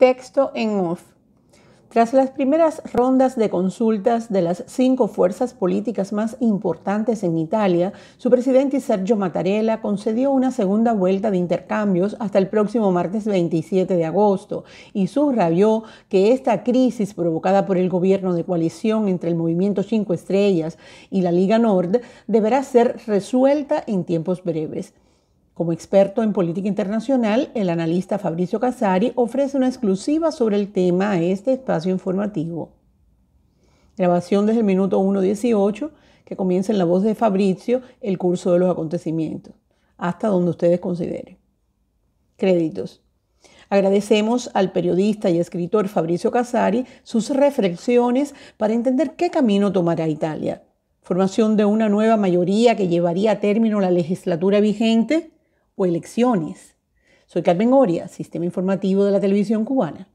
Texto en off. Tras las primeras rondas de consultas de las cinco fuerzas políticas más importantes en Italia, su presidente Sergio Mattarella concedió una segunda vuelta de intercambios hasta el próximo martes 27 de agosto y subrayó que esta crisis provocada por el gobierno de coalición entre el Movimiento 5 Estrellas y la Liga Nord deberá ser resuelta en tiempos breves. Como experto en política internacional, el analista Fabricio Casari ofrece una exclusiva sobre el tema a este espacio informativo. Grabación desde el minuto 1.18, que comienza en la voz de Fabricio el curso de los acontecimientos, hasta donde ustedes consideren. Créditos. Agradecemos al periodista y escritor Fabricio Casari sus reflexiones para entender qué camino tomará Italia. Formación de una nueva mayoría que llevaría a término la legislatura vigente, o elecciones. Soy Carmen Goria, Sistema Informativo de la Televisión Cubana.